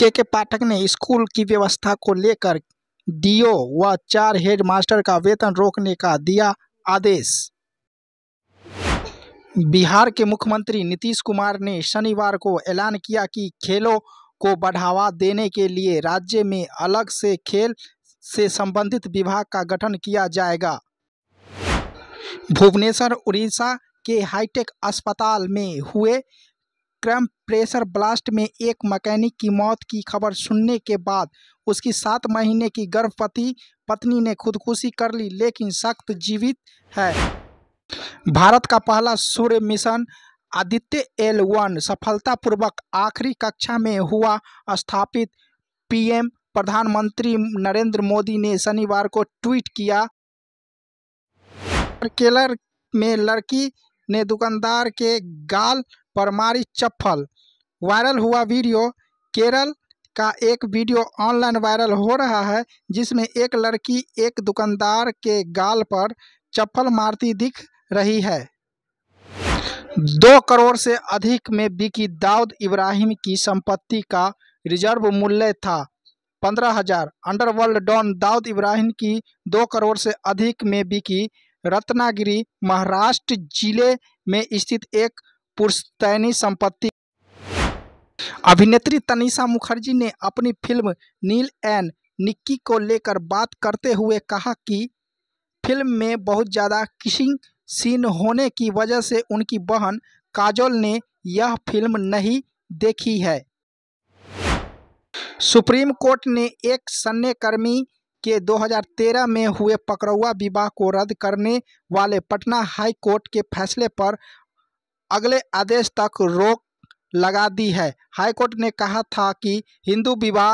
के के पाठक ने स्कूल की व्यवस्था को लेकर डीओ व चार हेड मास्टर का वेतन रोकने का दिया आदेश बिहार के मुख्यमंत्री नीतीश कुमार ने शनिवार को ऐलान किया कि खेलों को बढ़ावा देने के लिए राज्य में अलग से खेल से संबंधित विभाग का गठन किया जाएगा भुवनेश्वर उड़ीसा के हाईटेक अस्पताल में हुए क्रम प्रेशर ब्लास्ट में एक मैकेनिक की मौत की खबर सुनने के बाद उसकी सात महीने की गर्भवती पत्नी ने खुदकुशी कर ली लेकिन सख्त जीवित है भारत का पहला सूर्य मिशन आदित्य एल वन सफलतापूर्वक आखिरी कक्षा में हुआ स्थापित पीएम प्रधानमंत्री नरेंद्र मोदी ने शनिवार को ट्वीट किया केलर में लड़की ने दुकानदार के गाल पर मारी चप्पल वायरल हुआ वीडियो केरल का एक वीडियो ऑनलाइन वायरल हो रहा है जिसमें एक लड़की एक दुकानदार के गाल पर चप्पल मारती दिख रही है दो करोड़ से अधिक में बिकी दाऊद इब्राहिम की संपत्ति का रिजर्व मूल्य था पंद्रह हजार अंडरवर्ल्ड डॉन दाऊद इब्राहिम की दो करोड़ से अधिक में बिकी रत्नागिरी महाराष्ट्र जिले में स्थित एक पुरस्तैनी संपत्ति अभिनेत्री तनिषा मुखर्जी ने अपनी फिल्म नील एन निक्की को लेकर बात करते हुए कहा कि फिल्म में बहुत ज़्यादा किसिंग सीन होने की वजह से उनकी बहन काजोल ने यह फिल्म नहीं देखी है सुप्रीम कोर्ट ने एक सन्नेकर्मी के 2013 में हुए पकड़ुआ विवाह को रद्द करने वाले पटना हाई कोर्ट के फैसले पर अगले आदेश तक रोक लगा दी है हाईकोर्ट ने कहा था कि हिंदू विवाह